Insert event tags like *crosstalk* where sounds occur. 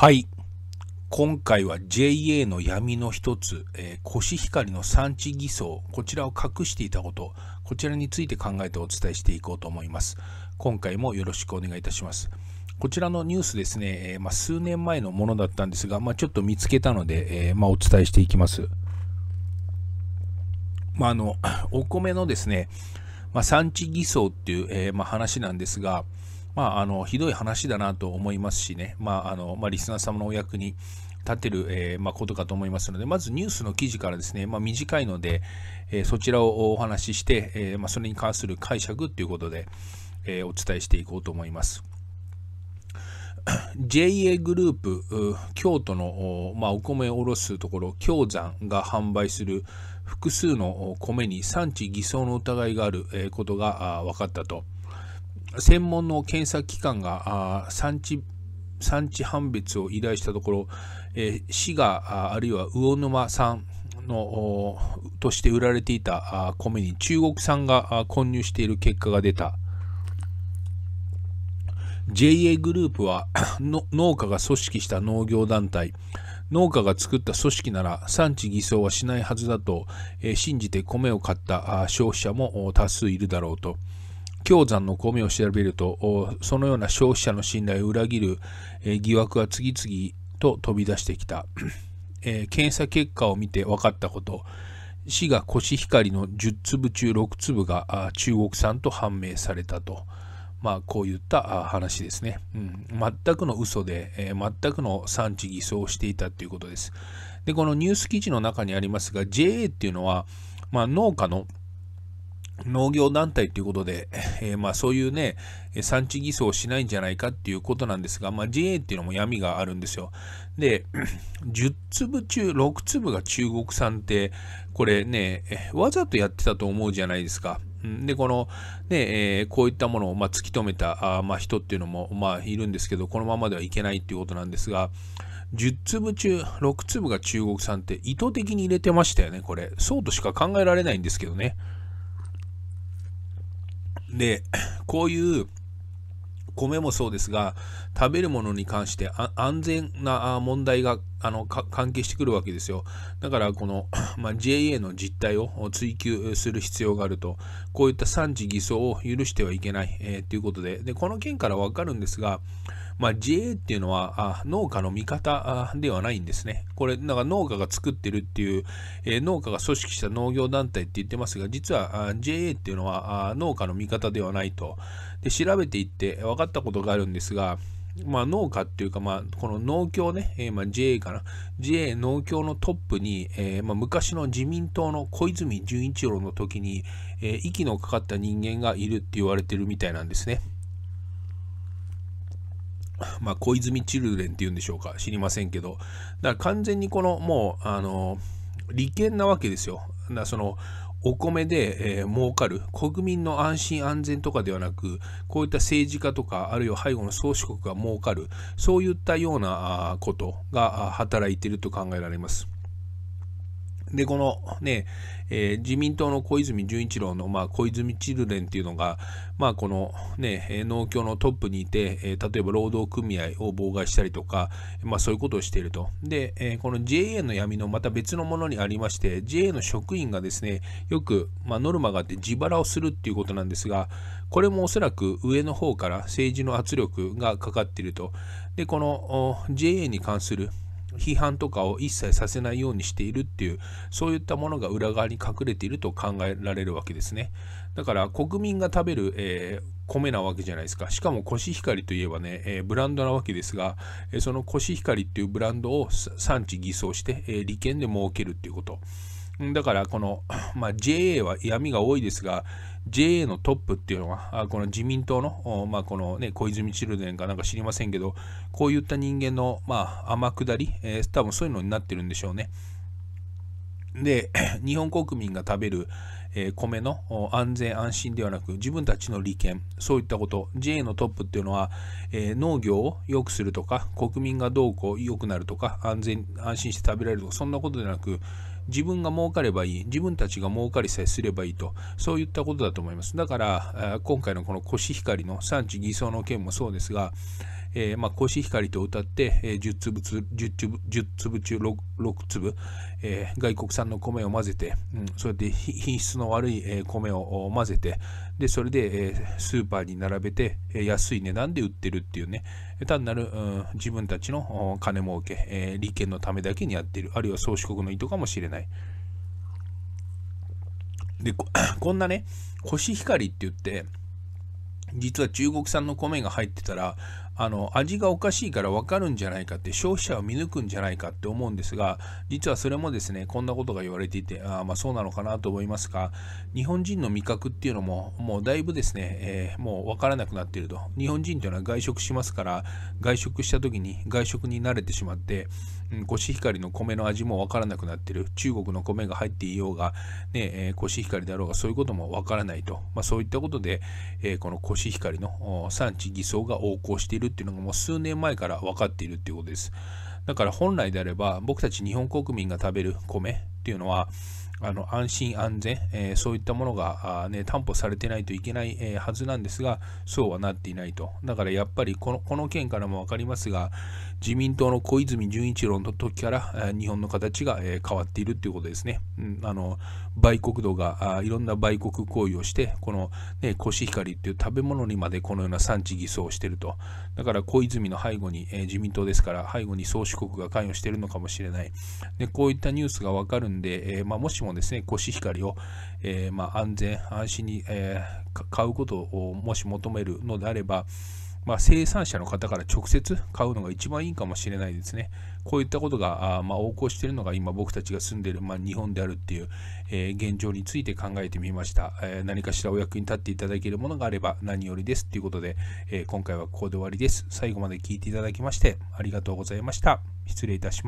はい。今回は JA の闇の一つ、えー、コシヒカリの産地偽装、こちらを隠していたこと、こちらについて考えてお伝えしていこうと思います。今回もよろしくお願いいたします。こちらのニュースですね、えー、まあ、数年前のものだったんですが、まあ、ちょっと見つけたので、えー、まあ、お伝えしていきます。まあ、の、お米のですね、ま産地偽装っていう、えま話なんですが、まあ、あのひどい話だなと思いますしね、まああのまあ、リスナー様のお役に立てる、えー、まあ、ことかと思いますので、まずニュースの記事からですね、まあ、短いので、えー、そちらをお話しして、えー、まあ、それに関する解釈ということで、えお伝えしていこうと思います。JA *coughs* グループ京都の、まあ、お米を卸すところ京山が販売する複数の米に産地偽装の疑いがあることが分かったと。専門の検査機関が産地産地判別を依頼したところ、え滋賀あるいは魚沼産のとして売られていた米に中国産が混入している結果が出た JA グループは *coughs* 農家が組織した農業団体農家が作った組織なら産地偽装はしないはずだと、え信じて米を買った消費者も多数いるだろうと。氷山の米を調べると、そのような消費者の信頼を裏切る、え疑惑は次々と飛び出してきた、*clears throat* え検査結果を見て分かったこと、市がコシヒカリの10粒中6粒が中国産と判明されたと。まあ、こういった話ですね。うん、全くの嘘で、えー、全くの産地偽装をしていたということです。で、このニュース記事の中にありますが、JA っていうのは、まあ、農家の農業団体ということで、*laughs* えー、まあそういうね、産地偽装しないんじゃないかっていうことなんですが、まあ JA っていうのも闇があるんですよ。で、10 *clears throat* 粒中6粒が中国産って、これね、わざとやってたと思うじゃないですか。で、この、ね、えー、こういったものを、まあ、突き止めた、あまあ、人っていうのも、まあ、いるんですけど、このままではいけないっていうことなんですが、10粒中6粒が中国産って意図的に入れてましたよね、これ。そうとしか考えられないんですけどね。で、こういう米もそうですが、食べるものに関して安全な問題があの関係してくるわけですよ。だから、この、*coughs* まあ、JA の実態を追求する必要があると、こういった産地偽装を許してはいけない、えー、ということでで、この件からわかるんですが、まあ、JA っていうのはあ農家の味方ではないんですね。これ、なんか農家が作ってるっていう、えー、農家が組織した農業団体って言ってますが、実は JA っていうのは農家の味方ではないと。で、調べていって分かったことがあるんですが、まあ、農家っていうか、まあ、この農協ね、えー、まあ、JA かな、JA 農協のトップに、えー、まあ、昔の自民党の小泉純一郎の時に、えー、息のかかった人間がいるって言われてるみたいなんですね。*clears throat* まあ、小泉チルドレンっていうんでしょうか知りませんけどだから完全にこのもうあの利権なわけですよだからそのお米で、えー、儲かる国民の安心安全とかではなくこういった政治家とかあるいは背後の宗主国が儲かるそういったようなことが働いていると考えられます。で、このね、えー、自民党の小泉純一郎の、まあ、小泉チルレンっていうのが、まあ、このね、農協のトップにいて、えー、例えば労働組合を妨害したりとか、まあ、そういうことをしていると。で、えー、この JA の闇のまた別のものにありまして、JA の職員がですね、よく、まあ、ノルマがあって自腹をするっていうことなんですが、これもおそらく上の方から政治の圧力がかかっていると。で、この JA に関する批判とかを一切させないようにしているっていうそういったものが裏側に隠れていると考えられるわけですねだから国民が食べる、えー、米なわけじゃないですかしかもコシヒカリといえばね、えー、ブランドなわけですが、えー、そのコシヒカリっていうブランドを産地偽装して、え利権で儲けるっていうことだからこの、*coughs* まあ、JA は闇が多いですが、JA のトップっていうのは、この自民党の、まあ、このね、小泉チルドンかなんか知りませんけど、こういった人間の、まあ、天下り、えー、多分そういうのになってるんでしょうね。で、*coughs* 日本国民が食べる、えー、米の安全安心ではなく、自分たちの利権、そういったこと、JA のトップっていうのは、えー、農業を良くするとか、国民がどうこう良くなるとか、安全安心して食べられるとか、そんなことでなく、自分が儲かればいい、自分たちが儲かりさえすればいいと、そういったことだと思います。だから、今回のこのコシヒカリの産地偽装の件もそうですが、えー、まあ、コシヒカリと歌って、えー、10, 粒10粒粒中 6, 6粒、えー、外国産の米を混ぜて、うん、そうやって品質の悪い、え米を混ぜてでそれで、えスーパーに並べて、え安い値段で売ってるっていうね単なる、うん、自分たちの金儲け、え利権のためだけにやってるあるいは宗主国の意図かもしれない。で *coughs* こんなねコシヒカリって言って実は中国産の米が入ってたらあの味がおかしいから分かるんじゃないかって消費者を見抜くんじゃないかって思うんですが実はそれもですねこんなことが言われていてあまあそうなのかなと思いますが日本人の味覚っていうのももうだいぶですね、えー、もう分からなくなっていると日本人というのは外食しますから外食した時に外食に慣れてしまって、うん、コシヒカリの米の味も分からなくなっている中国の米が入っていようが、ねえー、コシヒカリだろうがそういうことも分からないと、まあ、そういったことで、えー、このコシヒカリの産地偽装が横行しているるっていうのがもう数年前から分かっているっていうことです。だから本来であれば僕たち日本国民が食べる米っていうのはあの安心安全、えー、そういったものがね、担保されてないといけない、えー、はずなんですがそうはなっていないとだからやっぱりこのこの件からも分かりますが自民党の小泉純一郎の時から日本の形が変わっているということですね。うん、あの売国度がいろんな売国行為をして、この、ね、コシヒカリっていう食べ物にまでこのような産地偽装をしていると。だから小泉の背後に、え自民党ですから背後に宗主国が関与しているのかもしれない。でこういったニュースがわかるんで、えまあ、もしもですね、コシヒカリを、えまあ、安全安心に、え買うことをもし求めるのであれば、まあ、生産者の方から直接買うのが一番いいかもしれないですね。こういったことが、あまあ、横行しているのが今僕たちが住んでいる、まあ、日本であるっていう、えー、現状について考えてみました、えー、何かしらお役に立っていただけるものがあれば何よりですということで、えー、今回はここで終わりです。最後まで聞いていただきましてありがとうございました。失礼いたします。